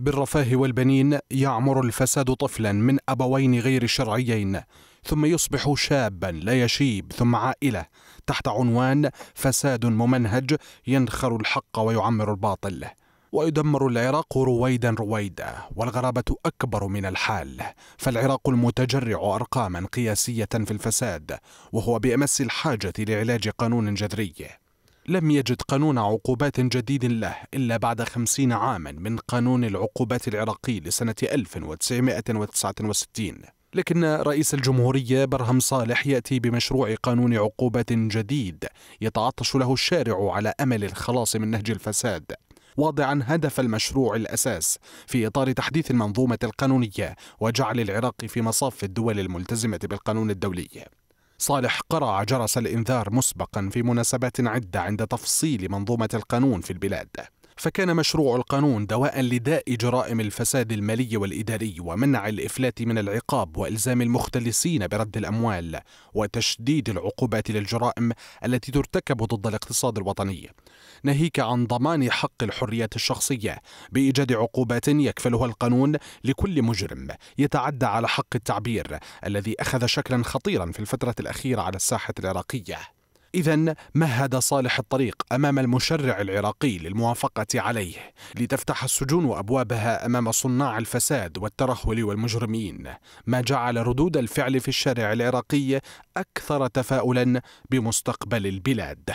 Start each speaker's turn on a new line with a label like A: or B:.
A: بالرفاه والبنين يعمر الفساد طفلا من ابوين غير شرعيين ثم يصبح شابا لا يشيب ثم عائله تحت عنوان فساد ممنهج ينخر الحق ويعمر الباطل ويدمر العراق رويدا رويدا والغرابة أكبر من الحال فالعراق المتجرع أرقاما قياسية في الفساد وهو بأمس الحاجة لعلاج قانون جذري لم يجد قانون عقوبات جديد له إلا بعد خمسين عاما من قانون العقوبات العراقي لسنة 1969 لكن رئيس الجمهورية برهم صالح يأتي بمشروع قانون عقوبات جديد يتعطش له الشارع على أمل الخلاص من نهج الفساد واضعا هدف المشروع الأساس في إطار تحديث المنظومة القانونية وجعل العراق في مصاف الدول الملتزمة بالقانون الدولي صالح قرع جرس الإنذار مسبقا في مناسبات عدة عند تفصيل منظومة القانون في البلاد فكان مشروع القانون دواء لداء جرائم الفساد المالي والإداري ومنع الإفلات من العقاب وإلزام المختلسين برد الأموال وتشديد العقوبات للجرائم التي ترتكب ضد الاقتصاد الوطني ناهيك عن ضمان حق الحريات الشخصية بإيجاد عقوبات يكفلها القانون لكل مجرم يتعدى على حق التعبير الذي أخذ شكلا خطيرا في الفترة الأخيرة على الساحة العراقية إذا مهد صالح الطريق أمام المشرع العراقي للموافقة عليه لتفتح السجون أبوابها أمام صناع الفساد والترهل والمجرمين ما جعل ردود الفعل في الشارع العراقي أكثر تفاؤلا بمستقبل البلاد